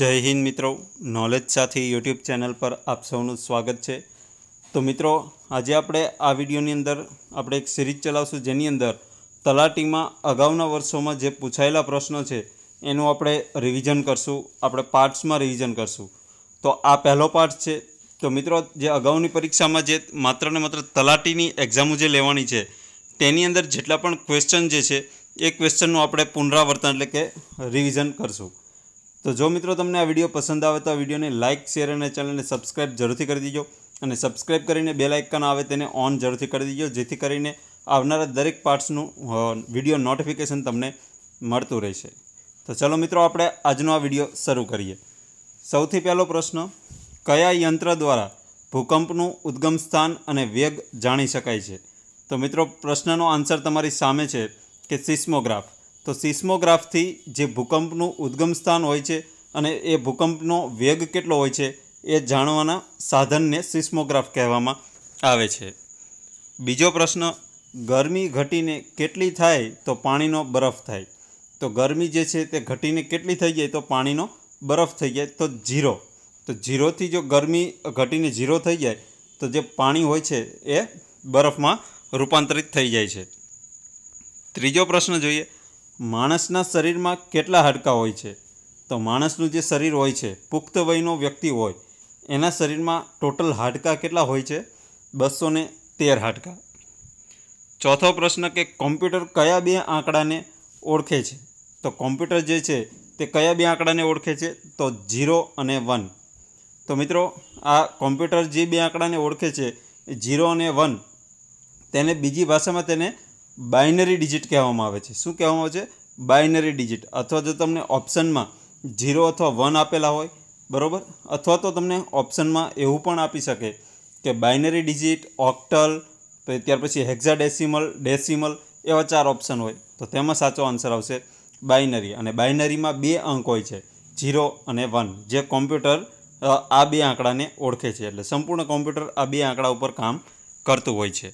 જય હિન્દ મિત્રો નોલેજ સાથી યુટ્યુબ ચેનલ પર આપ સૌનું સ્વાગત છે તો મિત્રો આજે આપણે આ વિડીયોની અંદર આપણે એક સિરીઝ ચલાવશું જેની અંદર તલાટીમાં અગાઉના વર્ષોમાં જે પૂછાયેલા પ્રશ્નો છે એનું આપણે રિવિઝન કરશું આપણે પાર્ટ્સમાં રિવિઝન કરશું તો આ પહેલો પાર્ટ છે તો મિત્રો જે અગાઉની પરીક્ષામાં જે માત્ર ને માત્ર તલાટીની એક્ઝામો જે લેવાની છે તેની અંદર જેટલા પણ ક્વેશ્ચન જે છે એ ક્વેશ્ચનનું આપણે પુનરાવર્તન એટલે કે રિવિઝન કરશું તો જો મિત્રો તમને આ વિડીયો પસંદ આવે તો આ વિડીયોને લાઇક શેર અને ચેનલને સબસ્ક્રાઇબ જરૂરથી કરી દીજો અને સબસ્ક્રાઇબ કરીને બેલ આઇકન આવે તેને ઓન જરૂરથી કરી દીજો જેથી કરીને આવનારા દરેક પાર્ટ્સનું વિડીયો નોટિફિકેશન તમને મળતું રહેશે તો ચલો મિત્રો આપણે આજનો આ વિડીયો શરૂ કરીએ સૌથી પહેલો પ્રશ્ન કયા યંત્ર દ્વારા ભૂકંપનું ઉદ્ગમ સ્થાન અને વેગ જાણી શકાય છે તો મિત્રો પ્રશ્નનો આન્સર તમારી સામે છે કે સિસ્મોગ્રાફ તો સિસ્મોગ્રાફથી જે ભૂકંપનું ઉદ્ગમ સ્થાન હોય છે અને એ ભૂકંપનો વેગ કેટલો હોય છે એ જાણવાના સાધનને સિસ્મોગ્રાફ કહેવામાં આવે છે બીજો પ્રશ્ન ગરમી ઘટીને કેટલી થાય તો પાણીનો બરફ થાય તો ગરમી જે છે તે ઘટીને કેટલી થઈ જાય તો પાણીનો બરફ થઈ જાય તો ઝીરો તો ઝીરોથી જો ગરમી ઘટીને ઝીરો થઈ જાય તો જે પાણી હોય છે એ બરફમાં રૂપાંતરિત થઈ જાય છે ત્રીજો પ્રશ્ન જોઈએ માણસના શરીરમાં કેટલા હાડકાં હોય છે તો માણસનું જે શરીર હોય છે પુખ્ત વયનો વ્યક્તિ હોય એના શરીરમાં ટોટલ હાડકા કેટલા હોય છે બસો ને તેર હાડકા ચોથો પ્રશ્ન કે કોમ્પ્યુટર કયા બે આંકડાને ઓળખે છે તો કોમ્પ્યુટર જે છે તે કયા બે આંકડાને ઓળખે છે તો ઝીરો અને વન તો મિત્રો આ કોમ્પ્યુટર જે બે આંકડાને ઓળખે છે ઝીરો અને વન તેને બીજી ભાષામાં તેને બાઇનરી ડિજિટ કહેવામાં આવે છે શું કહેવામાં આવે છે બાઇનરી ડિજિટ અથવા જો તમને ઓપ્શનમાં ઝીરો અથવા વન આપેલા હોય બરાબર અથવા તો તમને ઓપ્શનમાં એવું પણ આપી શકે કે બાઇનરી ડિજિટ ઓક્ટલ ત્યાર પછી હેક્ઝાડેસિમલ ડેસિમલ એવા ચાર ઓપ્શન હોય તો તેમાં સાચો આન્સર આવશે બાઇનરી અને બાઇનરીમાં બે અંક હોય છે ઝીરો અને વન જે કોમ્પ્યુટર આ બે આંકડાને ઓળખે છે એટલે સંપૂર્ણ કોમ્પ્યુટર આ બે આંકડા ઉપર કામ કરતું હોય છે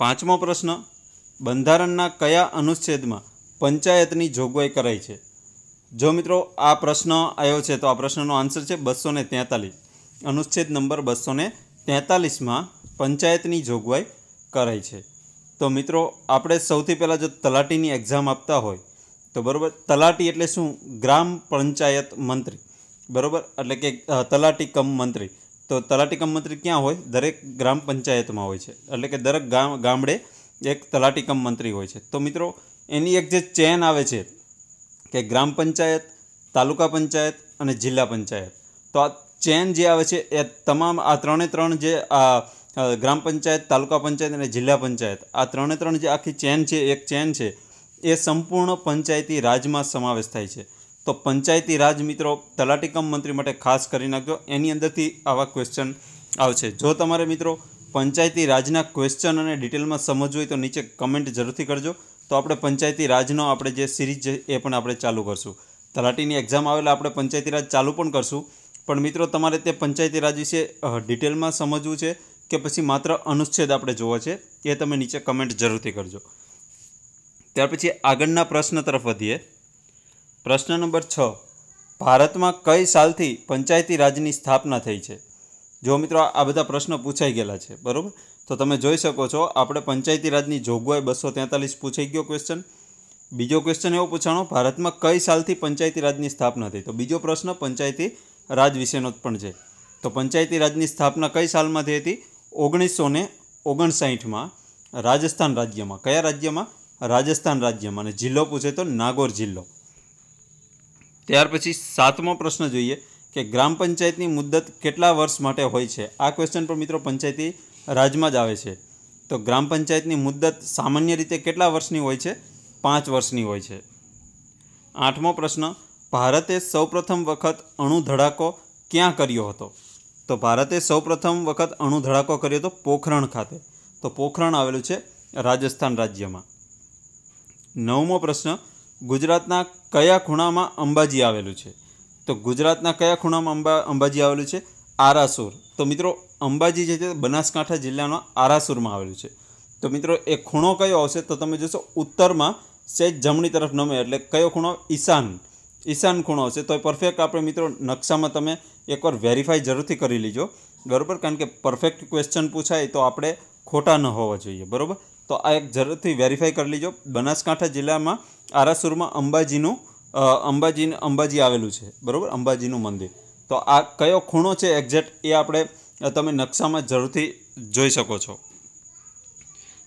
પાંચમો પ્રશ્ન બંધારણના કયા અનુચ્છેદમાં પંચાયતની જોગવાઈ કરાઈ છે જો મિત્રો આ પ્રશ્ન આવ્યો છે તો આ પ્રશ્નનો આન્સર છે બસો ને અનુચ્છેદ નંબર બસો ને પંચાયતની જોગવાઈ કરાઈ છે તો મિત્રો આપણે સૌથી પહેલાં જો તલાટીની એક્ઝામ આપતા હોય તો બરાબર તલાટી એટલે શું ગ્રામ પંચાયત મંત્રી બરાબર એટલે કે તલાટી કમ મંત્રી તો તલાટી કમ મંત્રી ક્યાં હોય દરેક ગ્રામ પંચાયતમાં હોય છે એટલે કે દરેક ગામ ગામડે એક તલાટી કમ મંત્રી હોય છે તો મિત્રો એની એક જે ચેન આવે છે કે ગ્રામ પંચાયત તાલુકા પંચાયત અને જિલ્લા પંચાયત તો આ ચેન જે આવે છે એ તમામ આ ત્રણે ત્રણ જે આ ગ્રામ પંચાયત તાલુકા પંચાયત અને જિલ્લા પંચાયત આ ત્રણે ત્રણ જે આખી ચેન છે એક ચેન છે એ સંપૂર્ણ પંચાયતી રાજમાં સમાવેશ થાય છે તો પંચાયતી રાજ મિત્રો તલાટીકમ મંત્રી માટે ખાસ કરી નાખજો એની અંદરથી આવા ક્વેશ્ચન આવશે જો તમારે મિત્રો પંચાયતી રાજના ક્વેશ્ચન અને ડિટેલમાં સમજવું હોય તો નીચે કમેન્ટ જરૂરથી કરજો તો આપણે પંચાયતી રાજનો આપણે જે સિરીઝ છે એ પણ આપણે ચાલુ કરશું તલાટીની એક્ઝામ આવેલા આપણે પંચાયતી રાજ ચાલુ પણ કરશું પણ મિત્રો તમારે તે પંચાયતી રાજ વિશે ડિટેલમાં સમજવું છે કે પછી માત્ર અનુચ્છેદ આપણે જોવો છે એ તમે નીચે કમેન્ટ જરૂરથી કરજો ત્યાર પછી આગળના પ્રશ્ન તરફ વધીએ પ્રશ્ન નંબર છ ભારતમાં કઈ સાલથી પંચાયતી રાજની સ્થાપના થઈ છે જો મિત્રો આ બધા પ્રશ્નો પૂછાઈ ગયેલા છે બરાબર તો તમે જોઈ શકો છો આપણે પંચાયતી રાજની જોગવાઈ બસો તેતાલીસ પૂછાઈ ગયો ક્વેશ્ચન બીજો ક્વેશ્ચન એવો પૂછાણો ભારતમાં કઈ સાલથી પંચાયતી રાજની સ્થાપના થઈ તો બીજો પ્રશ્ન પંચાયતી રાજ વિશેનો જ પણ છે તો પંચાયતી રાજની સ્થાપના કઈ સાલમાં થઈ હતી ઓગણીસો ને ઓગણસાઠમાં રાજસ્થાન રાજ્યમાં કયા રાજ્યમાં રાજસ્થાન રાજ્યમાં અને જિલ્લો પૂછે તો નાગોર જિલ્લો ત્યાર પછી સાતમો પ્રશ્ન જોઈએ કે ગ્રામ પંચાયતની મુદ્દત કેટલા વર્ષ માટે હોય છે આ ક્વેશ્ચન પણ મિત્રો પંચાયતી રાજમાં જ આવે છે તો ગ્રામ પંચાયતની મુદ્દત સામાન્ય રીતે કેટલા વર્ષની હોય છે પાંચ વર્ષની હોય છે આઠમો પ્રશ્ન ભારતે સૌપ્રથમ વખત અણુધડાકો ક્યાં કર્યો હતો તો ભારતે સૌપ્રથમ વખત અણુધડાકો કર્યો હતો પોખરણ ખાતે તો પોખરણ આવેલું છે રાજસ્થાન રાજ્યમાં નવમો પ્રશ્ન ગુજરાતના કયા ખૂણામાં અંબાજી આવેલું છે તો ગુજરાતના કયા ખૂણામાં અંબા અંબાજી આવેલું છે આરાસુર તો મિત્રો અંબાજી જે છે બનાસકાંઠા જિલ્લાના આરાસુરમાં આવેલું છે તો મિત્રો એ ખૂણો કયો આવશે તો તમે જોશો ઉત્તરમાં સહેજ જમણી તરફ નમે એટલે કયો ખૂણો ઈશાન ઈશાન ખૂણો હશે તો એ પરફેક્ટ આપણે મિત્રો નકશામાં તમે એકવાર વેરીફાઈ જરૂરથી કરી લીજો બરાબર કારણ કે પરફેક્ટ ક્વેશ્ચન પૂછાય તો આપણે ખોટા ન હોવા જોઈએ બરાબર તો આ એક જરૂરથી વેરીફાઈ કરી લીજો બનાસકાંઠા જિલ્લામાં આરાસુરમાં અંબાજીનું અંબાજી અંબાજી આવેલું છે બરાબર અંબાજીનું મંદિર તો આ કયો ખૂણો છે એક્ઝેક્ટ એ આપણે તમે નકશામાં જરૂરથી જોઈ શકો છો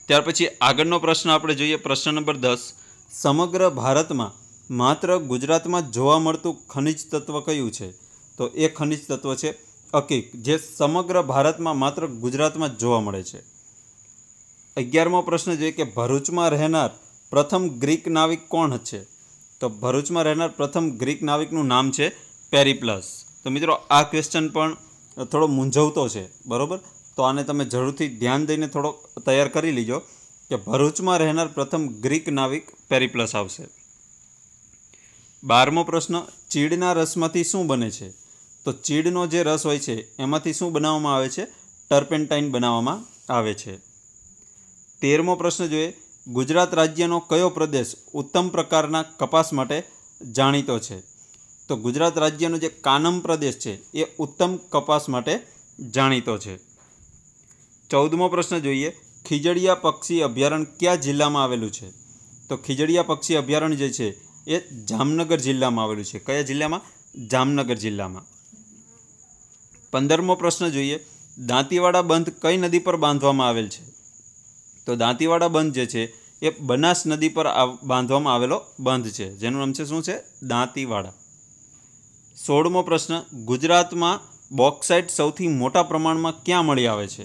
ત્યાર પછી આગળનો પ્રશ્ન આપણે જોઈએ પ્રશ્ન નંબર દસ સમગ્ર ભારતમાં માત્ર ગુજરાતમાં જોવા મળતું ખનિજ તત્વ કયું છે તો એ ખનિજ તત્વ છે અકીક જે સમગ્ર ભારતમાં માત્ર ગુજરાતમાં જોવા મળે છે અગિયારમો પ્રશ્ન જોઈએ કે ભરૂચમાં રહેનાર પ્રથમ ગ્રીક નાવિક કોણ છે તો ભરૂચમાં રહેનાર પ્રથમ ગ્રીક નાવિકનું નામ છે પેરીપ્લસ તો મિત્રો આ ક્વેશ્ચન પણ થોડો મૂંઝવતો છે બરાબર તો આને તમે જરૂરથી ધ્યાન દઈને થોડો તૈયાર કરી લીજો કે ભરૂચમાં રહેનાર પ્રથમ ગ્રીક નાવિક પેરીપ્લસ આવશે બારમો પ્રશ્ન ચીડના રસમાંથી શું બને છે તો ચીડનો જે રસ હોય છે એમાંથી શું બનાવવામાં આવે છે ટર્પેન્ટાઇન બનાવવામાં આવે છે તેરમો પ્રશ્ન જોઈએ ગુજરાત રાજ્યનો કયો પ્રદેશ ઉત્તમ પ્રકારના કપાસ માટે જાણીતો છે તો ગુજરાત રાજ્યનો જે કાનમ પ્રદેશ છે એ ઉત્તમ કપાસ માટે જાણીતો છે ચૌદમો પ્રશ્ન જોઈએ ખીજડીયા પક્ષી અભયારણ્ય કયા જિલ્લામાં આવેલું છે તો ખીજડીયા પક્ષી અભયારણ્ય જે છે એ જામનગર જિલ્લામાં આવેલું છે કયા જિલ્લામાં જામનગર જિલ્લામાં પંદરમો પ્રશ્ન જોઈએ દાંતીવાડા બંધ કઈ નદી પર બાંધવામાં આવેલ છે તો દાંતીવાડા બંધ જે છે એ બનાસ નદી પર બાંધવામાં આવેલો બંધ છે જેનું નામ છે શું છે દાંતીવાડા સોળમો પ્રશ્ન ગુજરાતમાં બોક્સાઇટ સૌથી મોટા પ્રમાણમાં ક્યાં મળી આવે છે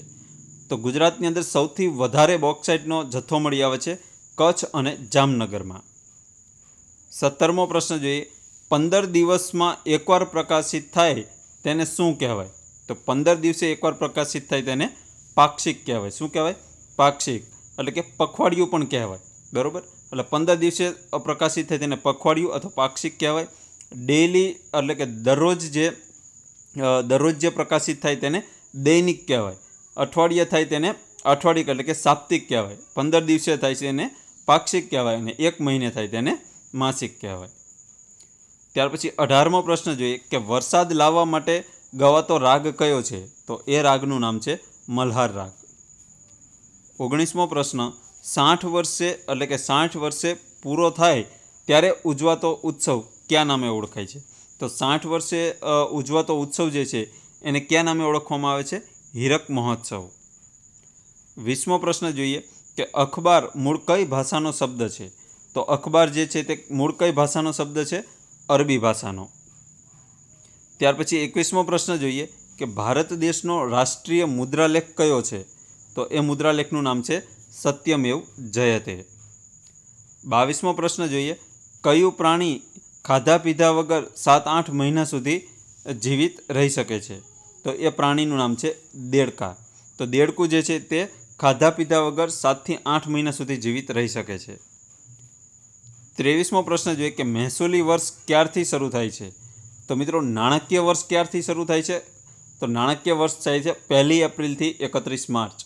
તો ગુજરાતની અંદર સૌથી વધારે બોક્સાઇટનો જથ્થો મળી આવે છે કચ્છ અને જામનગરમાં સત્તરમો પ્રશ્ન જોઈએ પંદર દિવસમાં એકવાર પ્રકાશિત થાય તેને શું કહેવાય તો પંદર દિવસે એકવાર પ્રકાશિત થાય તેને પાક્ષિક કહેવાય શું કહેવાય પાક્ષિક એટલે કે પખવાડિયું પણ કહેવાય બરાબર એટલે પંદર દિવસે પ્રકાશિત થાય તેને પખવાડિયું અથવા પાક્ષિક કહેવાય ડેલી એટલે કે દરરોજ જે દરરોજ જે પ્રકાશિત થાય તેને દૈનિક કહેવાય અઠવાડિયે થાય તેને અઠવાડિક એટલે કે સાપ્તિક કહેવાય પંદર દિવસે થાય છે એને પાક્ષિક કહેવાય અને એક મહિને થાય તેને માસિક કહેવાય ત્યાર પછી અઢારમો પ્રશ્ન જોઈએ કે વરસાદ લાવવા માટે ગવાતો રાગ કયો છે તો એ રાગનું નામ છે મલ્હાર રાગ ઓગણીસમો પ્રશ્ન સાઠ વર્ષે એટલે કે સાઠ વર્ષે પૂરો થાય ત્યારે ઉજવાતો ઉત્સવ કયા નામે ઓળખાય છે તો સાઠ વર્ષે ઉજવાતો ઉત્સવ જે છે એને કયા નામે ઓળખવામાં આવે છે હીરક મહોત્સવ વીસમો પ્રશ્ન જોઈએ કે અખબાર મૂળ કઈ ભાષાનો શબ્દ છે તો અખબાર જે છે તે મૂળ કઈ ભાષાનો શબ્દ છે અરબી ભાષાનો ત્યાર પછી એકવીસમો પ્રશ્ન જોઈએ કે ભારત દેશનો રાષ્ટ્રીય મુદ્રાલેખ કયો છે તો એ મુદ્રાલેખનું નામ છે સત્યમેવ જયતે બાવીસમો પ્રશ્ન જોઈએ કયું પ્રાણી ખાધા પીધા વગર સાત આઠ મહિના સુધી જીવિત રહી શકે છે તો એ પ્રાણીનું નામ છે દેડકા તો દેડકું જે છે તે ખાધા પીધા વગર સાતથી આઠ મહિના સુધી જીવિત રહી શકે છે ત્રેવીસમો પ્રશ્ન જોઈએ કે મહેસૂલી વર્ષ ક્યારથી શરૂ થાય છે તો મિત્રો નાણાકીય વર્ષ ક્યારથી શરૂ થાય છે તો નાણાકીય વર્ષ થાય છે પહેલી એપ્રિલથી એકત્રીસ માર્ચ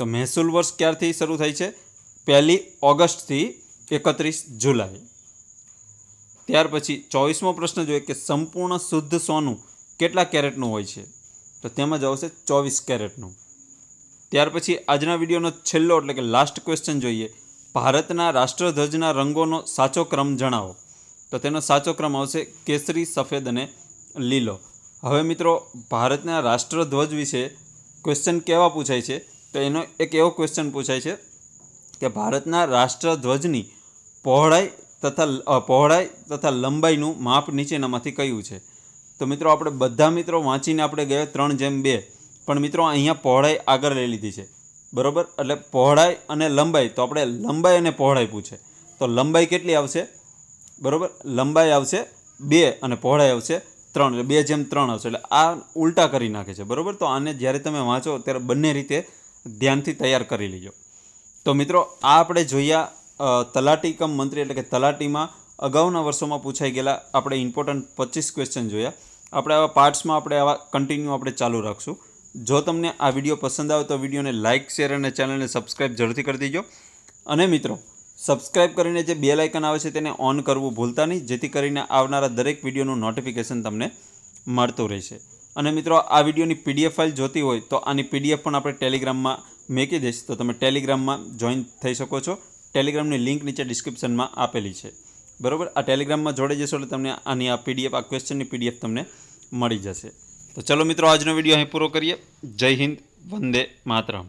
તો મહેસૂલ વર્ષ ક્યારથી શરૂ થાય છે પહેલી ઓગસ્ટથી એકત્રીસ જુલાઈ ત્યાર પછી ચોવીસમો પ્રશ્ન જોઈએ કે સંપૂર્ણ શુદ્ધ સોનું કેટલા કેરેટનું હોય છે તો તેમાં જ ચોવીસ કેરેટનું ત્યાર પછી આજના વિડીયોનો છેલ્લો એટલે કે લાસ્ટ ક્વેશ્ચન જોઈએ ભારતના રાષ્ટ્રધ્વજના રંગોનો સાચો ક્રમ જણાવો તો તેનો સાચો ક્રમ આવશે કેસરી સફેદ અને લીલો હવે મિત્રો ભારતના રાષ્ટ્રધ્વજ વિશે ક્વેશ્ચન કેવા પૂછાય છે તો એનો એક એવો ક્વેશ્ચન પૂછાય છે કે ભારતના રાષ્ટ્રધ્વજની પહોળાઈ તથા પહોળાઈ તથા લંબાઈનું માપ નીચેનામાંથી કયું છે તો મિત્રો આપણે બધા મિત્રો વાંચીને આપણે ગયા ત્રણ જેમ બે પણ મિત્રો અહીંયા પહોળાઈ આગળ લઈ લીધી છે બરાબર એટલે પહોળાઈ અને લંબાઈ તો આપણે લંબાઈ અને પહોળાઈ પૂછે તો લંબાઈ કેટલી આવશે બરાબર લંબાઈ આવશે બે અને પહોળાઈ આવશે ત્રણ એટલે બે જેમ ત્રણ આવશે એટલે આ ઉલટા કરી નાખે છે બરાબર તો આને જ્યારે તમે વાંચો ત્યારે બંને રીતે ધ્યાનથી તૈયાર કરી લીજો તો મિત્રો આ આપણે જોઈયા તલાટી કમ મંત્રી એટલે કે તલાટીમાં અગાઉના વર્ષોમાં પૂછાઈ ગયેલા આપણે ઇમ્પોર્ટન્ટ પચીસ ક્વેશ્ચન જોયા આપણે આવા પાર્ટ્સમાં આપણે આવા કન્ટિન્યુ આપણે ચાલુ રાખશું જો તમને આ વિડીયો પસંદ આવે તો વિડીયોને લાઇક શેર અને ચેનલને સબસ્ક્રાઈબ જરૂરથી કરી દેજો અને મિત્રો સબસ્ક્રાઇબ કરીને જે બે લાઇકન આવે છે તેને ઓન કરવું ભૂલતા નહીં જેથી કરીને આવનારા દરેક વિડીયોનું નોટિફિકેશન તમને મળતું રહેશે અને મિત્રો આ વિડીયોની પીડીએફ ફાઇલ જોતી હોય તો આની પીડીએફ પણ આપણે ટેલિગ્રામમાં મેકી દઈશ તો તમે ટેલિગ્રામમાં જોઈન થઈ શકો છો ટેલિગ્રામની લિંક નીચે ડિસ્ક્રિપ્શનમાં આપેલી છે બરાબર આ ટેલિગ્રામમાં જોડે જશો એટલે તમને આની આ પીડીએફ આ ક્વેશ્ચનની પીડીએફ તમને મળી જશે તો ચલો મિત્રો આજનો વિડીયો અહીં પૂરો કરીએ જય હિન્દ વંદે માતરમ